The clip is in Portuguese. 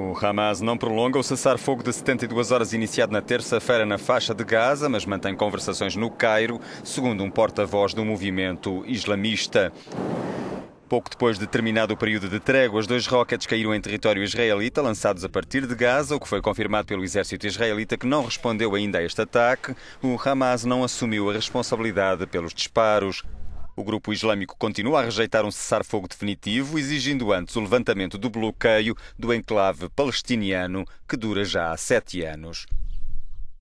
O Hamas não prolonga o cessar-fogo de 72 horas iniciado na terça-feira na faixa de Gaza, mas mantém conversações no Cairo, segundo um porta-voz do movimento islamista. Pouco depois de terminado o período de trégua, os dois rockets caíram em território israelita, lançados a partir de Gaza, o que foi confirmado pelo exército israelita, que não respondeu ainda a este ataque. O Hamas não assumiu a responsabilidade pelos disparos. O grupo islâmico continua a rejeitar um cessar-fogo definitivo, exigindo antes o levantamento do bloqueio do enclave palestiniano, que dura já há sete anos.